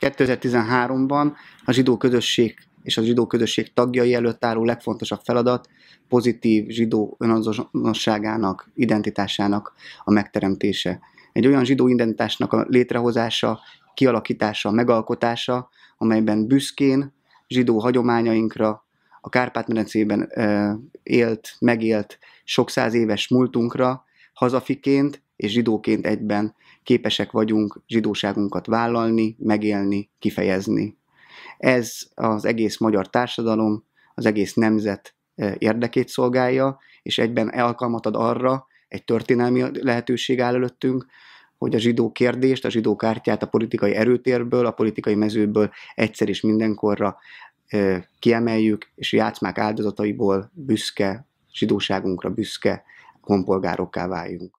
2013-ban a zsidó közösség és a zsidó közösség tagjai előtt álló legfontosabb feladat pozitív zsidó önazonosságának, identitásának a megteremtése. Egy olyan zsidó identitásnak a létrehozása, kialakítása, megalkotása, amelyben büszkén zsidó hagyományainkra, a Kárpát-medencében élt, megélt sok száz éves múltunkra, hazafiként és zsidóként egyben képesek vagyunk zsidóságunkat vállalni, megélni, kifejezni. Ez az egész magyar társadalom, az egész nemzet e, érdekét szolgálja, és egyben alkalmat ad arra, egy történelmi lehetőség áll előttünk, hogy a zsidó kérdést, a zsidó kártyát a politikai erőtérből, a politikai mezőből egyszer és mindenkorra e, kiemeljük, és játszmák áldozataiból büszke, zsidóságunkra büszke honpolgárokká váljunk.